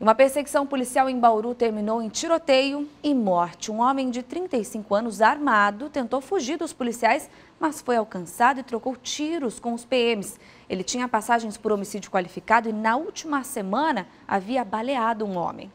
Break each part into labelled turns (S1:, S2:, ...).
S1: Uma perseguição policial em Bauru terminou em tiroteio e morte. Um homem de 35 anos armado tentou fugir dos policiais, mas foi alcançado e trocou tiros com os PMs. Ele tinha passagens por homicídio qualificado e na última semana havia baleado um homem.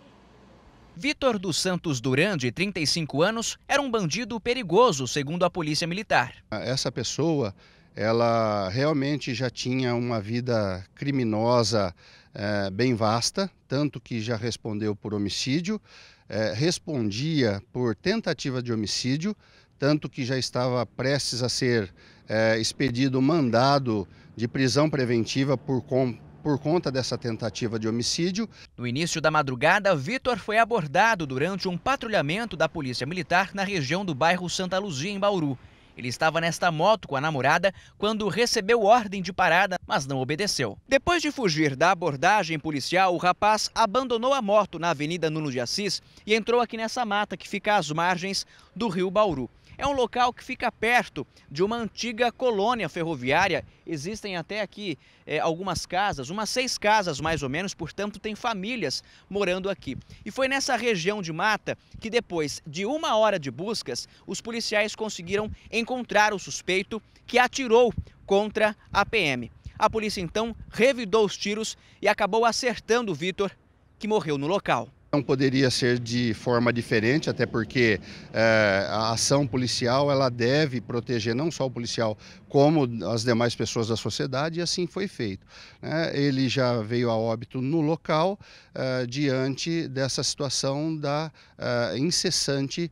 S2: Vitor dos Santos Duran, de 35 anos, era um bandido perigoso, segundo a Polícia Militar.
S3: Essa pessoa ela realmente já tinha uma vida criminosa é, bem vasta, tanto que já respondeu por homicídio, é, respondia por tentativa de homicídio, tanto que já estava prestes a ser é, expedido mandado de prisão preventiva por, com, por conta dessa tentativa de homicídio.
S2: No início da madrugada, Vitor foi abordado durante um patrulhamento da Polícia Militar na região do bairro Santa Luzia, em Bauru. Ele estava nesta moto com a namorada quando recebeu ordem de parada, mas não obedeceu. Depois de fugir da abordagem policial, o rapaz abandonou a moto na Avenida Nuno de Assis e entrou aqui nessa mata que fica às margens do rio Bauru. É um local que fica perto de uma antiga colônia ferroviária. Existem até aqui é, algumas casas, umas seis casas mais ou menos, portanto, tem famílias morando aqui. E foi nessa região de mata que, depois de uma hora de buscas, os policiais conseguiram encontrar o suspeito que atirou contra a PM. A polícia então revidou os tiros e acabou acertando o Vitor, que morreu no local.
S3: Não poderia ser de forma diferente, até porque é, a ação policial ela deve proteger não só o policial, como as demais pessoas da sociedade, e assim foi feito. Né? Ele já veio a óbito no local, é, diante dessa situação da é, incessante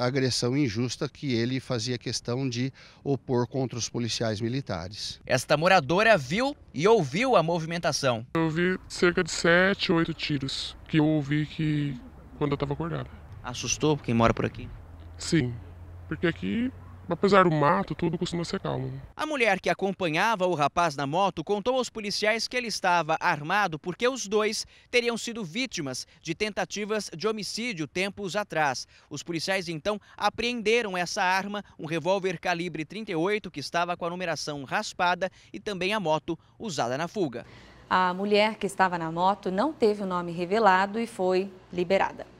S3: agressão injusta que ele fazia questão de opor contra os policiais militares.
S2: Esta moradora viu e ouviu a movimentação. Eu ouvi cerca de
S3: sete, oito
S2: tiros que eu ouvi que quando eu tava acordado. Assustou quem mora por aqui? Sim, porque aqui, apesar do mato, tudo costuma ser calmo. Né? A mulher que acompanhava o rapaz na moto contou aos policiais que ele estava armado porque os dois teriam sido vítimas de tentativas de homicídio tempos atrás. Os policiais então apreenderam essa arma, um revólver calibre 38 que estava com a numeração raspada
S1: e também a moto usada na fuga. A mulher que estava na moto não teve o nome revelado e foi liberada.